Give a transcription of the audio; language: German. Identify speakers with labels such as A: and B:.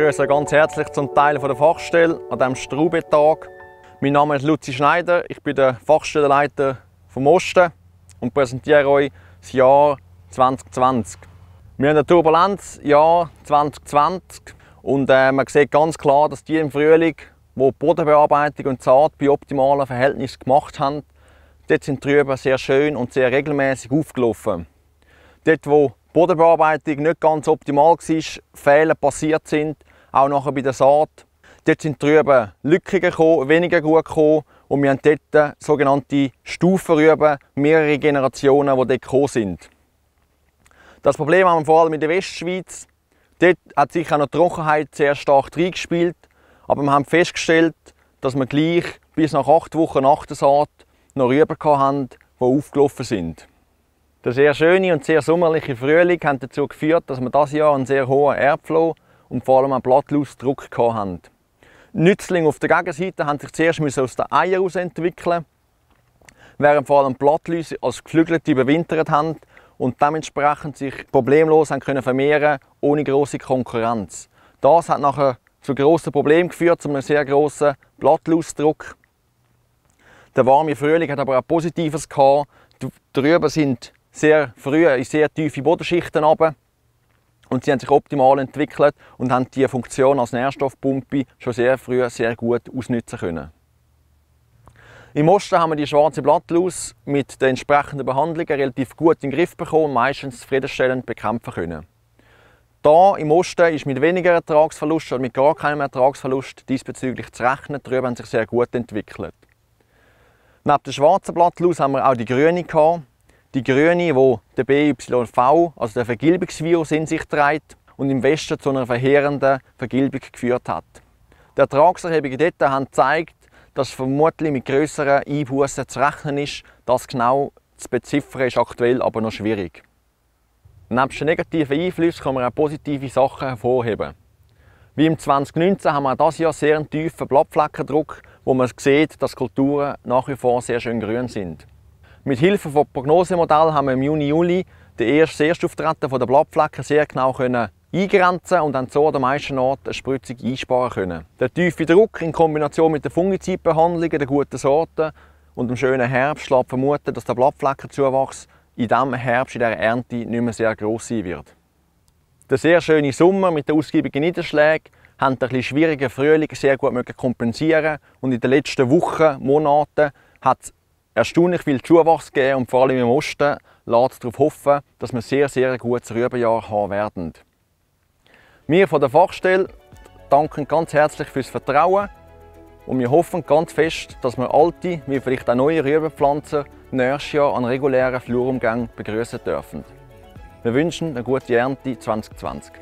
A: begrüße ganz herzlich zum Teil der Fachstelle an diesem Straubetag. Mein Name ist Luzi Schneider, ich bin der Fachstellenleiter vom Osten und präsentiere euch das Jahr 2020. Wir haben ein Jahr 2020 und äh, man sieht ganz klar, dass die im Frühling, wo die Bodenbearbeitung und Saat bei optimalen Verhältnissen gemacht haben, dort sind die Rüben sehr schön und sehr regelmäßig aufgelaufen. Dort, wo die Bodenbearbeitung nicht ganz optimal war, Fehler passiert sind, auch nachher bei der Saat. Dort sind drüben Lückungen gekommen, weniger gut gekommen und wir haben dort sogenannte Stufenrüben, mehrere Generationen, die dort gekommen sind. Das Problem haben wir vor allem in der Westschweiz. Dort hat sich auch noch die Trockenheit sehr stark reingespielt, aber wir haben festgestellt, dass wir gleich bis nach acht Wochen nach der Saat noch Rüben hatten, die aufgelaufen sind. Der sehr schöne und sehr sommerliche Frühling hat dazu geführt, dass wir dieses Jahr einen sehr hohen Erbflow und vor allem einen Blattlausdruck hatten. Nützlinge auf der Gegenseite haben sich zuerst aus den Eiern heraus entwickeln, während vor allem Blattläuse als Geflügelte überwintert haben und dementsprechend sich problemlos haben können vermehren ohne große Konkurrenz. Das hat nachher zu grossen Problemen geführt, zu einem sehr grossen Blattlausdruck. Der warme Frühling hat aber auch Positives gehabt. Drüben sind sehr früh in sehr tiefe Bodenschichten runter und sie haben sich optimal entwickelt und haben diese Funktion als Nährstoffpumpe schon sehr früh sehr gut ausnutzen können. Im Osten haben wir die schwarze Blattlaus mit den entsprechenden Behandlungen relativ gut in den Griff bekommen und meistens zufriedenstellend bekämpfen können. Da im Osten ist mit weniger Ertragsverlust oder mit gar keinem Ertragsverlust diesbezüglich zu rechnen. Die Rüben haben sich sehr gut entwickelt. Neben der schwarzen Blattlaus haben wir auch die grüne gehabt die grüne, die der BYV, also der Vergilbungsvirus, in sich trägt und im Westen zu einer verheerenden Vergilbung geführt hat. Die Ertragserhebungen dort haben gezeigt, dass vermutlich mit grösseren Einbußen zu rechnen ist. Das genau zu beziffern ist aktuell aber noch schwierig. Neben den negativen Einflüssen kann man auch positive Sachen hervorheben. Wie im 2019 haben wir dieses Jahr sehr einen tiefen Blattfleckendruck, wo man sieht, dass Kulturen nach wie vor sehr schön grün sind. Mit Hilfe von Prognosemodellen haben wir im Juni, Juli den ersten Erstauftreten der Blattflecken sehr genau können eingrenzen und dann so an den meisten Orten eine Spritzung einsparen können. Der tiefe Druck in Kombination mit der Fungizidbehandlung der guten Sorten und dem schönen Herbst lässt vermuten, dass der Blattfleckenzuwachs in diesem Herbst in dieser Ernte nicht mehr sehr gross sein wird. Der sehr schöne Sommer mit den ausgiebigen Niederschlägen haben den schwierigen Frühling sehr gut kompensieren und in den letzten Wochen, Monaten hat es Erstaunlich viel Zuwachs geben und vor allem im Osten lässt darauf hoffen, dass wir sehr, sehr gutes Rübenjahr haben werden. Wir von der Fachstelle danken ganz herzlich fürs Vertrauen und wir hoffen ganz fest, dass wir alte wie vielleicht auch neue Rübenpflanzen nächstes Jahr an regulären Flurumgängen begrüßen dürfen. Wir wünschen eine gute Ernte 2020.